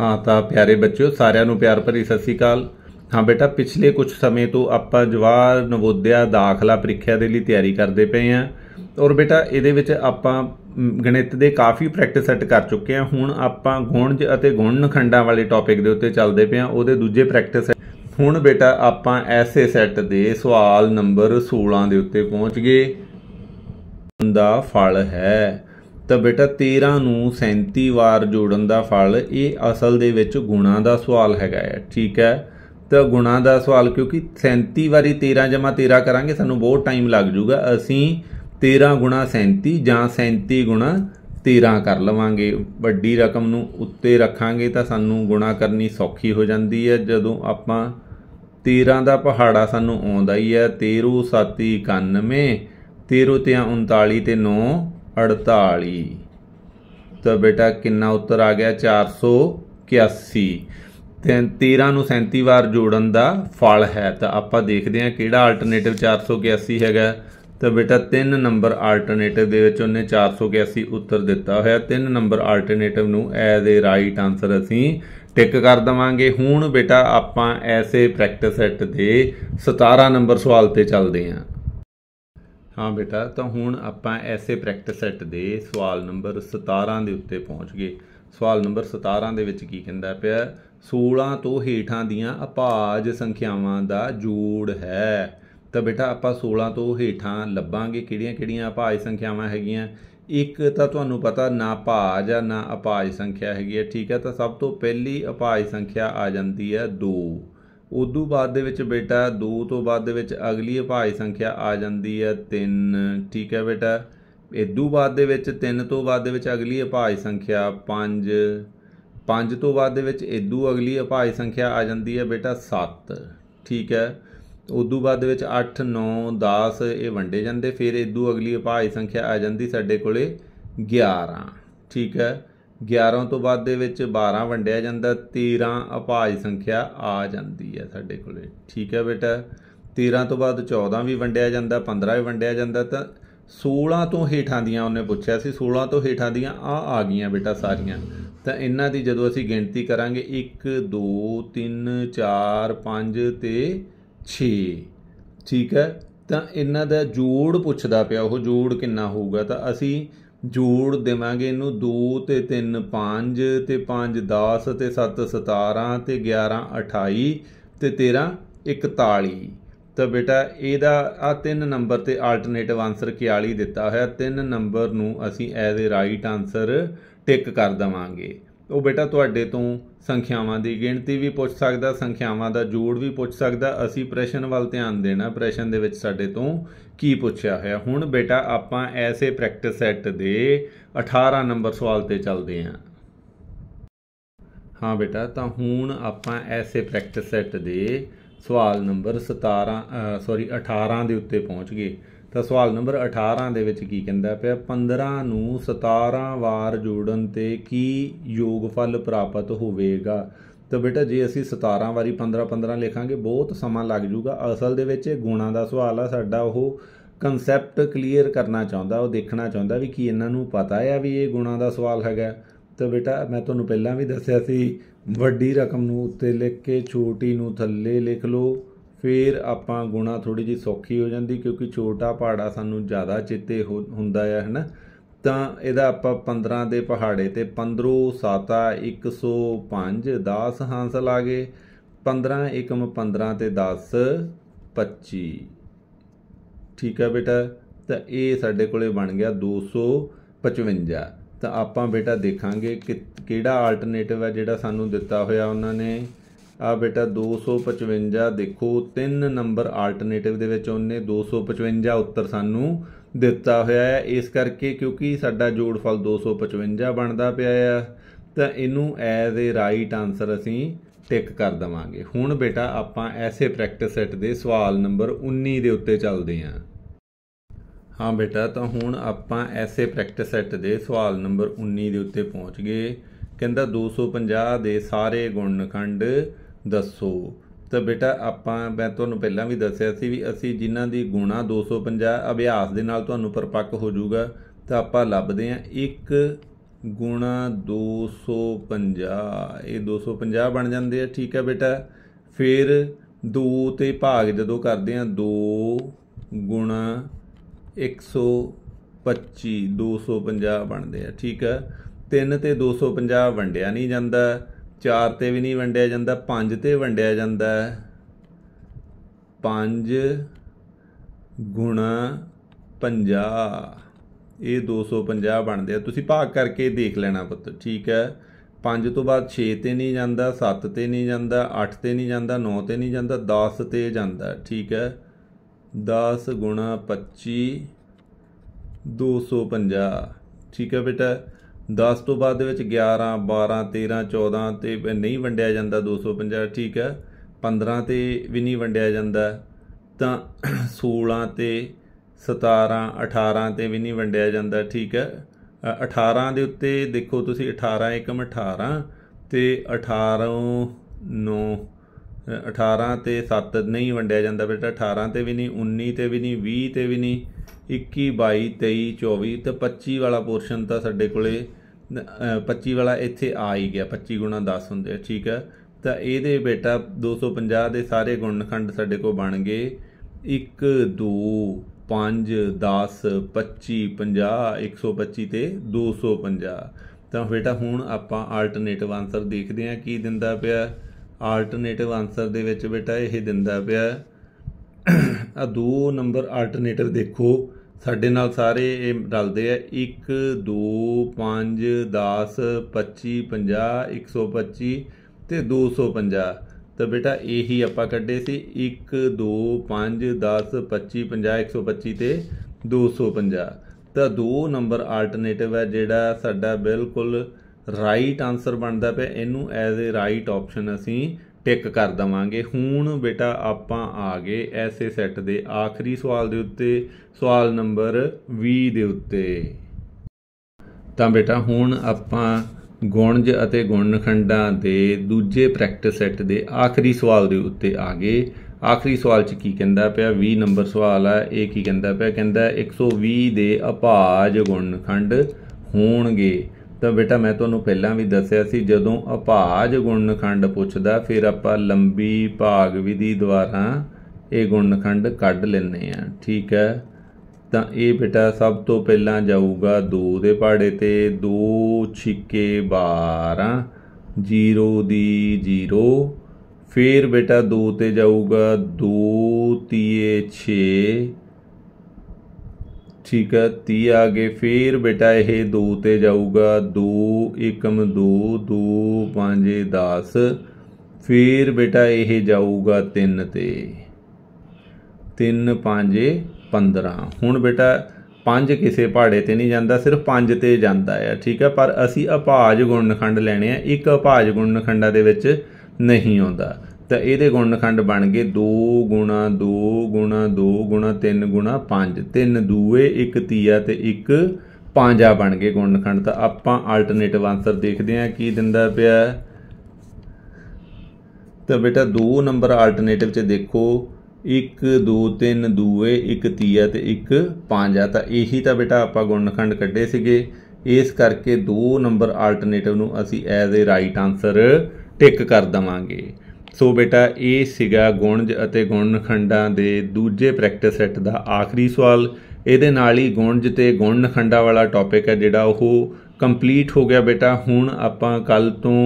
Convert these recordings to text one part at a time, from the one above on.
ਹਾਂ ਤਾਂ ਪਿਆਰੇ ਬੱਚਿਓ ਸਾਰਿਆਂ ਨੂੰ ਪਿਆਰ ਭਰੀ ਸਤਿ ਸ੍ਰੀ ਅਕਾਲ ਹਾਂ ਬੇਟਾ ਪਿਛਲੇ ਕੁਝ ਸਮੇਂ ਤੋਂ ਆਪਾਂ ਜਵਾਰ ਨਵੋਦਿਆ ਦਾਖਲਾ ਪ੍ਰੀਖਿਆ ਦੇ ਲਈ ਤਿਆਰੀ ਕਰਦੇ ਪਏ ਆਂ ਔਰ ਬੇਟਾ ਇਹਦੇ ਵਿੱਚ ਆਪਾਂ ਗਣਿਤ ਦੇ ਕਾਫੀ ਪ੍ਰੈਕਟਿਸ ਸੈੱਟ ਕਰ ਚੁੱਕੇ ਆਂ ਹੁਣ ਆਪਾਂ ਗੁਣਜ ਅਤੇ ਗੁਣਨਖੰਡਾਂ ਵਾਲੇ ਟੌਪਿਕ ਦੇ ਉੱਤੇ ਚੱਲਦੇ ਪਏ ਆਂ ਉਹਦੇ ਦੂਜੇ ਪ੍ਰੈਕਟਿਸ ਹੁਣ ਬੇਟਾ ਆਪਾਂ ਐਸੇ ਸੈੱਟ ਦੇ ਸਵਾਲ ਨੰਬਰ 16 ਦੇ ਉੱਤੇ ਪਹੁੰਚ ਗਏ ਦਾ ਫਲ ਹੈ ਤਾਂ ਬੇਟਾ 13 ਨੂੰ 37 ਵਾਰ ਜੋੜਨ ਦਾ ਫਲ ਇਹ ਅਸਲ ਦੇ ਵਿੱਚ ਗੁਣਾ ਦਾ ਸਵਾਲ ਹੈਗਾ ਹੈ ਠੀਕ ਹੈ ਤਾਂ ਗੁਣਾ ਦਾ ਸਵਾਲ ਕਿਉਂਕਿ 37 ਵਾਰੀ 13 ਜਮਾ 13 ਕਰਾਂਗੇ ਸਾਨੂੰ ਬਹੁਤ ਟਾਈਮ ਲੱਗ ਜਾਊਗਾ ਅਸੀਂ 13 ਗੁਣਾ 37 ਜਾਂ 37 ਗੁਣਾ 13 ਕਰ ਲਵਾਂਗੇ ਵੱਡੀ ਰਕਮ ਨੂੰ ਉੱਤੇ ਰੱਖਾਂਗੇ ਤਾਂ ਸਾਨੂੰ ਗੁਣਾ ਕਰਨੀ ਸੌਖੀ ਹੋ ਜਾਂਦੀ ਹੈ ਜਦੋਂ ਆਪਾਂ 13 ਦਾ ਪਹਾੜਾ ਸਾਨੂੰ ਆਉਂਦਾ ਹੀ ਹੈ 13 7 91 13 ਤੇ 39 ਤੇ 9 48 ਤਾਂ ਬੇਟਾ ਕਿੰਨਾ ਉੱਤਰ ਆ ਗਿਆ 481 ਤੇ 13 ਨੂੰ 37 ਵਾਰ ਜੋੜਨ ਦਾ ਫਲ ਹੈ ਤਾਂ ਆਪਾਂ ਦੇਖਦੇ ਹਾਂ ਕਿਹੜਾ ਆਲਟਰਨੇਟਿਵ 481 ਹੈਗਾ ਤਾਂ ਬੇਟਾ 3 ਨੰਬਰ ਆਲਟਰਨੇਟਿਵ ਦੇ ਵਿੱਚ ਉਹਨੇ 481 ਉੱਤਰ ਦਿੱਤਾ ਹੋਇਆ 3 ਨੰਬਰ ਆਲਟਰਨੇਟਿਵ ਨੂੰ ਐਜ਼ ਏ ਰਾਈਟ ਆਨਸਰ ਅਸੀਂ ਟਿਕ ਕਰ ਦਵਾਂਗੇ ਹੁਣ ਬੇਟਾ ਆਪਾਂ ਐਸੇ ਪ੍ਰੈਕਟਿਸ ਸੈੱਟ ਦੇ 17 ਨੰਬਰ ਸਵਾਲ ਤੇ ਚੱਲਦੇ ਹਾਂ ਹਾਂ ਬੇਟਾ ਤਾਂ ਹੁਣ ਆਪਾਂ ਐਸੇ ਪ੍ਰੈਕਟਿਸ ਸੈੱਟ ਦੇ ਸਵਾਲ ਨੰਬਰ 17 ਦੇ ਉੱਤੇ ਪਹੁੰਚ ਗਏ ਸਵਾਲ ਨੰਬਰ 17 ਦੇ ਵਿੱਚ ਕੀ ਕਹਿੰਦਾ ਪਿਆ 16 ਤੋਂ ਹੇਠਾਂ ਦੀਆਂ ਅਪਾਜ ਸੰਖਿਆਵਾਂ ਦਾ ਜੋੜ ਹੈ ਤਾਂ ਬੇਟਾ ਆਪਾਂ 16 ਤੋਂ ਹੇਠਾਂ ਲੱਭਾਂਗੇ ਕਿਹੜੀਆਂ-ਕਿਹੜੀਆਂ ਅਪਾਜ ਸੰਖਿਆਵਾਂ ਹੈਗੀਆਂ ਇੱਕ ਤਾਂ ਤੁਹਾਨੂੰ ਪਤਾ ਨਾ ਭਾਜ ਆ ਨਾ ਅਪਾਜ ਸੰਖਿਆ ਹੈਗੀ ਹੈ ਠੀਕ ਹੈ ਤਾਂ ਸਭ ਤੋਂ ਪਹਿਲੀ ਅਪਾਜ ਸੰਖਿਆ ਆ ਜਾਂਦੀ ਹੈ 2 ਉਦੋਂ ਬਾਅਦ ਦੇ ਵਿੱਚ ਬੇਟਾ 2 ਤੋਂ ਬਾਅਦ ਦੇ ਵਿੱਚ ਅਗਲੀ ਅਭਾਜ ਸੰਖਿਆ ਆ ਜਾਂਦੀ ਹੈ 3 ਠੀਕ ਹੈ ਬੇਟਾ ਇਦੋਂ ਬਾਅਦ ਦੇ ਵਿੱਚ 3 ਤੋਂ ਬਾਅਦ ਦੇ ਵਿੱਚ ਅਗਲੀ ਅਭਾਜ ਸੰਖਿਆ 5 5 ਤੋਂ ਬਾਅਦ ਦੇ ਵਿੱਚ ਇਦੋਂ ਅਗਲੀ ਅਭਾਜ ਸੰਖਿਆ ਆ ਜਾਂਦੀ ਹੈ ਬੇਟਾ 7 ਠੀਕ ਹੈ ਉਦੋਂ ਬਾਅਦ ਦੇ ਵਿੱਚ 8 9 10 ਇਹ ਵੰਡੇ ਜਾਂਦੇ ਫਿਰ ਇਦੋਂ ਅਗਲੀ ਅਭਾਜ ਸੰਖਿਆ ਆ ਜਾਂਦੀ ਸਾਡੇ ਕੋਲੇ 11 ਠੀਕ ਹੈ 11 ਤੋਂ ਬਾਅਦ ਦੇ ਵਿੱਚ 12 ਵੰਡਿਆ ਜਾਂਦਾ 13 ਅਪਾਜ ਸੰਖਿਆ ਆ ਜਾਂਦੀ ਹੈ ਸਾਡੇ ਕੋਲੇ ਠੀਕ ਹੈ ਬੇਟਾ 13 ਤੋਂ ਬਾਅਦ 14 ਵੀ ਵੰਡਿਆ ਜਾਂਦਾ 15 ਵੀ ਵੰਡਿਆ ਜਾਂਦਾ ਤਾਂ 16 ਤੋਂ ਹੇਠਾਂ ਦੀਆਂ ਉਹਨੇ ਪੁੱਛਿਆ ਸੀ 16 ਤੋਂ ਹੇਠਾਂ ਦੀਆਂ ਆ ਆ ਗਈਆਂ ਬੇਟਾ ਸਾਰੀਆਂ ਤਾਂ ਇਹਨਾਂ ਦੀ ਜਦੋਂ ਅਸੀਂ ਗਿਣਤੀ ਕਰਾਂਗੇ 1 2 3 4 5 ਤੇ 6 ਠੀਕ ਹੈ ਤਾਂ ਇਹਨਾਂ ਦਾ ਜੋੜ ਪੁੱਛਦਾ ਪਿਆ ਉਹ ਜੋੜ ਕਿੰਨਾ ਹੋਊਗਾ ਤਾਂ ਅਸੀਂ ਜੋੜ ਦੇਵਾਂਗੇ ਇਹਨੂੰ 2 ਤੇ 3 5 ਤੇ 5 10 ਤੇ 7 17 ਤੇ 11 28 ਤੇ 13 41 ਤਾਂ ਬੇਟਾ ਇਹਦਾ ਆ ਤਿੰਨ ਨੰਬਰ ਤੇ ਆਲਟਰਨੇਟਿਵ ਆਨਸਰ 41 ਦਿੱਤਾ ਹੋਇਆ ਤਿੰਨ ਨੰਬਰ ਨੂੰ ਅਸੀਂ as a right answer tick ਕਰ ਦਵਾਂਗੇ ਉਹ ਬੇਟਾ ਤੁਹਾਡੇ ਤੋਂ ਸੰਖਿਆਵਾਂ ਦੀ ਗਿਣਤੀ ਵੀ ਪੁੱਛ ਸਕਦਾ ਸੰਖਿਆਵਾਂ ਦਾ ਜੋੜ ਵੀ ਪੁੱਛ ਸਕਦਾ ਅਸੀਂ ਪ੍ਰਸ਼ਨ ਵੱਲ ਧਿਆਨ ਦੇਣਾ ਪ੍ਰਸ਼ਨ ਦੇ ਵਿੱਚ ਸਾਡੇ ਤੋਂ ਕੀ ਪੁੱਛਿਆ ਹੋਇਆ ਹੁਣ ਬੇਟਾ ਆਪਾਂ ਐਸੇ ਪ੍ਰੈਕਟਿਸ ਸੈੱਟ ਦੇ 18 ਨੰਬਰ ਸਵਾਲ ਤੇ ਚੱਲਦੇ ਹਾਂ ਹਾਂ ਬੇਟਾ ਤਾਂ ਹੁਣ ਆਪਾਂ ਐਸੇ ਪ੍ਰੈਕਟਿਸ ਸੈੱਟ ਦੇ ਸਵਾਲ ਨੰਬਰ 17 ਸੌਰੀ 18 ਦੇ ਉੱਤੇ ਪਹੁੰਚ ਗਏ ਤਾਂ ਸਵਾਲ ਨੰਬਰ 18 ਦੇ ਵਿੱਚ ਕੀ ਕਹਿੰਦਾ ਪਿਆ 15 ਨੂੰ 17 ਵਾਰ ਜੋੜਨ ਤੇ ਕੀ ਯੋਗਫਲ ਪ੍ਰਾਪਤ ਹੋਵੇਗਾ ਤਾਂ ਬੇਟਾ ਜੇ ਅਸੀਂ 17 ਵਾਰੀ 15 15 ਲਿਖਾਂਗੇ ਬਹੁਤ ਸਮਾਂ ਲੱਗ ਜਾਊਗਾ ਅਸਲ ਦੇ ਵਿੱਚ ਇਹ ਗੁਣਾ ਦਾ ਸਵਾਲ ਆ ਸਾਡਾ ਉਹ ਕਨਸੈਪਟ ਕਲੀਅਰ ਕਰਨਾ ਚਾਹੁੰਦਾ ਉਹ ਦੇਖਣਾ ਚਾਹੁੰਦਾ ਵੀ ਕੀ ਇਹਨਾਂ ਨੂੰ ਪਤਾ ਹੈ ਵੀ ਇਹ ਗੁਣਾ ਦਾ ਸਵਾਲ ਹੈਗਾ ਤਾਂ ਬੇਟਾ ਮੈਂ ਤੁਹਾਨੂੰ ਪਹਿਲਾਂ ਵੀ ਦੱਸਿਆ ਸੀ ਵੱਡੀ ਰਕਮ ਨੂੰ ਉੱਤੇ ਲਿਖ ਕੇ ਛੋਟੀ ਨੂੰ ਥੱਲੇ ਲਿਖ ਲਓ ਫਿਰ ਆਪਾਂ ਗੁਣਾ ਥੋੜੀ ਜੀ ਸੌਖੀ ਹੋ ਜਾਂਦੀ ਕਿਉਂਕਿ ਛੋਟਾ ਪਹਾੜਾ ਸਾਨੂੰ ਜ਼ਿਆਦਾ ਚਿੱਤੇ ਹੁੰਦਾ ਹੈ ਹਨਾ ਤਾਂ ਇਹਦਾ ਆਪਾਂ 15 ਦੇ ਪਹਾੜੇ ਤੇ 15 7 105 10 ਹਾਂਸਲ ਆ ਗਏ 15 ਇਕਮ 15 ਤੇ 10 25 ਠੀਕ ਹੈ ਬੇਟਾ ਤਾਂ ਇਹ ਸਾਡੇ ਕੋਲੇ ਬਣ ਗਿਆ 255 ਤਾਂ ਆਪਾਂ ਬੇਟਾ ਦੇਖਾਂਗੇ ਕਿ ਕਿਹੜਾ ਆਲਟਰਨੇਟਿਵ ਹੈ ਜਿਹੜਾ ਸਾਨੂੰ ਦਿੱਤਾ ਹੋਇਆ ਉਹਨਾਂ ਨੇ ਆ ਬੇਟਾ 255 ਦੇਖੋ ਤਿੰਨ ਨੰਬਰ ਆਲਟਰਨੇਟਿਵ ਦੇ ਵਿੱਚ ਉਹਨੇ 255 ਉੱਤਰ ਸਾਨੂੰ ਦਿੱਤਾ ਹੋਇਆ ਹੈ ਇਸ ਕਰਕੇ ਕਿਉਂਕਿ ਸਾਡਾ ਜੋੜਫਲ 255 ਬਣਦਾ ਪਿਆ ਆ ਤਾਂ ਇਹਨੂੰ ਐਜ਼ ਅ ਰਾਈਟ ਆਨਸਰ ਅਸੀਂ ਟਿਕ ਕਰ ਦਵਾਂਗੇ ਹੁਣ ਬੇਟਾ ਆਪਾਂ ਐਸੇ ਪ੍ਰੈਕਟਿਸ ਸੈਟ ਦੇ ਸਵਾਲ ਨੰਬਰ 19 ਦੇ ਉੱਤੇ ਚੱਲਦੇ ਹਾਂ ਹਾਂ ਬੇਟਾ ਤਾਂ ਹੁਣ ਆਪਾਂ ਐਸੇ ਪ੍ਰੈਕਟਿਸ ਸੈਟ ਦੇ ਸਵਾਲ ਨੰਬਰ 19 ਦੇ ਉੱਤੇ ਪਹੁੰਚ ਗਏ ਕਹਿੰਦਾ 250 ਦੇ ਸਾਰੇ ਗੁਣਨਖੰਡ ਦੱਸੋ ਤਾਂ ਬੇਟਾ ਆਪਾਂ ਮੈਂ ਤੁਹਾਨੂੰ ਪਹਿਲਾਂ ਵੀ ਦੱਸਿਆ ਸੀ ਵੀ ਅਸੀਂ ਜਿਨ੍ਹਾਂ ਦੀ ਗੁਣਾ 250 ਅਭਿਆਸ ਦੇ ਨਾਲ ਤੁਹਾਨੂੰ ਪਰਪੱਕ ਹੋ ਜਾਊਗਾ ਤਾਂ ਆਪਾਂ ਲੱਭਦੇ ਹਾਂ 1 ਗੁਣਾ 250 ਇਹ 250 ਬਣ ਜਾਂਦੇ ਆ ਠੀਕ ਹੈ ਬੇਟਾ ਫਿਰ 2 ਤੇ ਭਾਗ ਜਦੋਂ ਕਰਦੇ ਆ 2 ਗੁਣਾ 125 250 ਬਣਦੇ ਆ ਠੀਕ ਹੈ 3 ਤੇ 250 ਵੰਡਿਆ ਨਹੀਂ ਜਾਂਦਾ 4 ਤੇ ਵੀ ਨਹੀਂ ਵੰਡਿਆ ਜਾਂਦਾ 5 ਤੇ ਵੰਡਿਆ ਜਾਂਦਾ 5 ਗੁਣਾ 50 ਇਹ 250 ਬਣਦੇ ਆ ਤੁਸੀਂ ਭਾਗ ਕਰਕੇ ਦੇਖ ਲੈਣਾ ਪੁੱਤ ਠੀਕ ਹੈ 5 ਤੋਂ ਬਾਅਦ 6 ਤੇ ਨਹੀਂ ਜਾਂਦਾ 7 ਤੇ ਨਹੀਂ ਜਾਂਦਾ 8 ਤੇ ਨਹੀਂ ਜਾਂਦਾ 9 ਤੇ ਨਹੀਂ ਜਾਂਦਾ 10 ਤੇ ਜਾਂਦਾ ਠੀਕ ਹੈ 10 25 250 ਠੀਕ ਹੈ ਬੇਟਾ 10 ਤੋਂ ਬਾਅਦ ਦੇ ਵਿੱਚ 11 12 13 14 ਤੇ ਨਹੀਂ ਵੰਡਿਆ ਜਾਂਦਾ 250 ਠੀਕ ਹੈ 15 ਤੇ ਵੀ ਨਹੀਂ ਵੰਡਿਆ ਜਾਂਦਾ ਤਾਂ 16 ਤੇ 17 18 ਤੇ ਵੀ ਨਹੀਂ ਵੰਡਿਆ ਜਾਂਦਾ ਠੀਕ ਹੈ 18 ਦੇ ਉੱਤੇ ਦੇਖੋ ਤੁਸੀਂ 18 1 18 ਤੇ 18 9 18 ਤੇ 7 ਨਹੀਂ ਵੰਡਿਆ ਜਾਂਦਾ ਬੇਟਾ 18 ਤੇ ਵੀ ਨਹੀਂ 19 ਤੇ ਵੀ ਨਹੀਂ 20 ਤੇ ਵੀ ਨਹੀਂ 21 22 23 24 ਤੇ 25 ਵਾਲਾ ਪੋਰਸ਼ਨ ਤਾਂ ਸਾਡੇ ਕੋਲੇ 25 ਵਾਲਾ ਇੱਥੇ ਆ ਹੀ ਗਿਆ 25 ਗੁਣਾ 10 ਹੁੰਦੇ ਆ ਠੀਕ ਆ ਤਾਂ ਇਹਦੇ ਬੇਟਾ 250 ਦੇ ਸਾਰੇ ਗੁਣਨਖੰਡ ਸਾਡੇ ਕੋਲ ਬਣ ਗਏ 1 2 5 10 25 50 125 ਤੇ 250 ਤਾਂ ਬੇਟਾ ਹੁਣ ਆਪਾਂ ਆਲਟਰਨੇਟਿਵ ਆਨਸਰ ਦੇਖਦੇ ਹਾਂ ਕੀ ਦਿੰਦਾ ਪਿਆ ਆਲਟਰਨੇਟਿਵ ਆਨਸਰ ਦੇ ਵਿੱਚ ਬੇਟਾ ਇਹ ਦਿੰਦਾ ਪਿਆ ਆ ਦੋ ਨੰਬਰ ਆਲਟਰਨੇਟਿਵ ਦੇਖੋ ਸਾਡੇ ਨਾਲ ਸਾਰੇ ਇਹ ਰਲਦੇ ਆ 1 2 5 10 25 50 125 ਤੇ 250 ਤਾਂ ਬੇਟਾ ਇਹੀ ਆਪਾਂ ਕੱਢੇ ਸੀ 1 2 5 10 25 50 125 ਤੇ 250 ਤਾਂ ਦੋ ਨੰਬਰ ਆਲਟਰਨੇਟਿਵ ਹੈ ਜਿਹੜਾ ਸਾਡਾ ਬਿਲਕੁਲ ਰਾਈਟ ਆਨਸਰ ਬਣਦਾ ਪਿਆ ਇਹਨੂੰ ਐਜ਼ ਅ ਰਾਈਟ ਆਪਸ਼ਨ ਅਸੀਂ ਟਿਕ ਕਰ ਦਵਾਂਗੇ ਹੁਣ ਬੇਟਾ ਆਪਾਂ ਆ ਗਏ ਐਸੇ ਸੈੱਟ ਦੇ ਆਖਰੀ ਸਵਾਲ ਦੇ ਉੱਤੇ ਸਵਾਲ ਨੰਬਰ 20 ਦੇ ਉੱਤੇ ਤਾਂ ਬੇਟਾ ਹੁਣ ਆਪਾਂ ਗੁਣਜ ਅਤੇ ਗੁਣਨਖੰਡਾਂ ਦੇ ਦੂਜੇ ਪ੍ਰੈਕਟਿਸ ਸੈੱਟ ਦੇ ਆਖਰੀ ਸਵਾਲ ਦੇ ਉੱਤੇ ਆ ਗਏ ਆਖਰੀ ਸਵਾਲ 'ਚ ਕੀ ਕਹਿੰਦਾ ਪਿਆ 20 ਨੰਬਰ ਸਵਾਲ ਆ ਇਹ ਕੀ ਕਹਿੰਦਾ ਪਿਆ ਕਹਿੰਦਾ 120 ਦੇ ਅਭਾਜ ਗੁਣਖੰਡ ਹੋਣਗੇ ਤਾਂ ਬੇਟਾ ਮੈਂ ਤੁਹਾਨੂੰ ਪਹਿਲਾਂ ਵੀ ਦੱਸਿਆ ਸੀ ਜਦੋਂ ਅਭਾਜ ਗੁਣਨਖੰਡ ਪੁੱਛਦਾ ਫਿਰ ਆਪਾਂ ਲੰਬੀ ਭਾਗ ਵਿਧੀ ਦੁਆਰਾ ਇਹ ਗੁਣਨਖੰਡ ਕੱਢ ਲੈਂਦੇ ਆ ਠੀਕ ਹੈ ਤਾਂ ਇਹ ਬੇਟਾ ਸਭ ਤੋਂ ਪਹਿਲਾਂ ਜਾਊਗਾ 2 ਦੇ ਪਾੜੇ ਤੇ 2 ਛਿੱਕੇ 12 0 ਦੀ 0 ਫੇਰ ਬੇਟਾ 2 ਤੇ ਜਾਊਗਾ 2 3 6 ਠੀਕ ਹੈ 30 ਆ ਗਏ ਫੇਰ ਬੇਟਾ ਇਹ 2 ਤੇ ਜਾਊਗਾ 2 1 2 2 5 10 ਫੇਰ ਬੇਟਾ ਇਹ ਜਾਊਗਾ 3 ਤੇ 3 5 15 ਹੁਣ ਬੇਟਾ 5 ਕਿਸੇ ਪਹਾੜੇ ਤੇ ਨਹੀਂ ਜਾਂਦਾ ਸਿਰਫ 5 ਤੇ ਜਾਂਦਾ ਹੈ ਠੀਕ ਹੈ ਪਰ ਅਸੀਂ ਅਪਾਜ ਗੁਣਨਖੰਡ ਲੈਣੇ ਆ ਇੱਕ ਅਪਾਜ ਗੁਣਨਖੰਡਾ ਦੇ ਵਿੱਚ ਨਹੀਂ ਆਉਂਦਾ ਤਾਂ ਇਹਦੇ ਗੁਣਨਖੰਡ ਬਣ ਗਏ 2 ਗੁਣਾ 2 ਗੁਣਾ 2 ਗੁਣਾ 3 ਗੁਣਾ 5 3 ਦੂਏ 1 ਤੀਆ ਤੇ 1 ਪੰਜਾ ਬਣ ਗਏ ਗੁਣਨਖੰਡ ਤਾਂ ਆਪਾਂ ਆਲਟਰਨੇਟਿਵ ਆਨਸਰ ਦੇਖਦੇ ਹਾਂ ਕੀ ਦਿੰਦਾ ਪਿਆ ਤਾਂ ਬੇਟਾ 2 ਨੰਬਰ ਆਲਟਰਨੇਟਿਵ 'ਚ ਦੇਖੋ 1 2 3 ਦੂਏ 1 ਤੀਆ ਤੇ 1 ਪੰਜਾ ਤਾਂ ਇਹੀ ਤਾਂ ਬੇਟਾ ਆਪਾਂ ਗੁਣਨਖੰਡ ਕੱਢੇ ਸੀਗੇ ਇਸ ਕਰਕੇ 2 ਨੰਬਰ ਆਲਟਰਨੇਟਿਵ ਨੂੰ ਅਸੀਂ as a right answer tick ਕਰ ਦਵਾਂਗੇ ਸੋ ਬੇਟਾ ਇਹ ਸੀਗਾ ਗੁਣਜ ਅਤੇ ਗੁਣਨਖੰਡਾਂ ਦੇ ਦੂਜੇ ਪ੍ਰੈਕਟਿਸ ਸੈੱਟ ਦਾ ਆਖਰੀ ਸਵਾਲ ਇਹਦੇ ਨਾਲ ਹੀ ਗੁਣਜ ਤੇ ਗੁਣਨਖੰਡਾਂ ਵਾਲਾ ਟੌਪਿਕ ਹੈ ਜਿਹੜਾ ਉਹ ਕੰਪਲੀਟ ਹੋ ਗਿਆ ਬੇਟਾ ਹੁਣ ਆਪਾਂ ਕੱਲ ਤੋਂ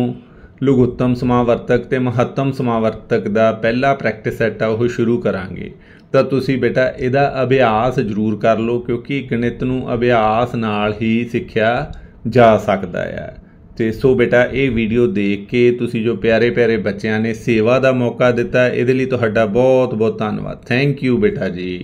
ਲਘੂਤਮ ਸਮਾਵਰਤਕ ਤੇ ਮਹੱਤਮ ਸਮਾਵਰਤਕ ਦਾ ਪਹਿਲਾ ਪ੍ਰੈਕਟਿਸ ਸੈੱਟ ਆ ਉਹ ਸ਼ੁਰੂ ਕਰਾਂਗੇ ਤਾਂ ਤੁਸੀਂ ਬੇਟਾ ਇਹਦਾ ਅਭਿਆਸ ਜ਼ਰੂਰ ਕਰ ਲਓ ਕਿਉਂਕਿ ਗਣਿਤ ਨੂੰ ਅਭਿਆਸ ਨਾਲ ਹੀ ਸਿੱਖਿਆ ਜਾ ਸਕਦਾ ਹੈ ਤੇ ਸੋ ਬੇਟਾ ਇਹ ਵੀਡੀਓ ਦੇਖ ਕੇ ਤੁਸੀਂ ਜੋ ਪਿਆਰੇ ਪਿਆਰੇ ਬੱਚਿਆਂ ਨੇ ਸੇਵਾ ਦਾ ਮੌਕਾ ਦਿੱਤਾ ਇਹਦੇ ਲਈ ਤੁਹਾਡਾ ਬਹੁਤ ਬਹੁਤ ਧੰਨਵਾਦ ਥੈਂਕ ਯੂ ਬੇਟਾ ਜੀ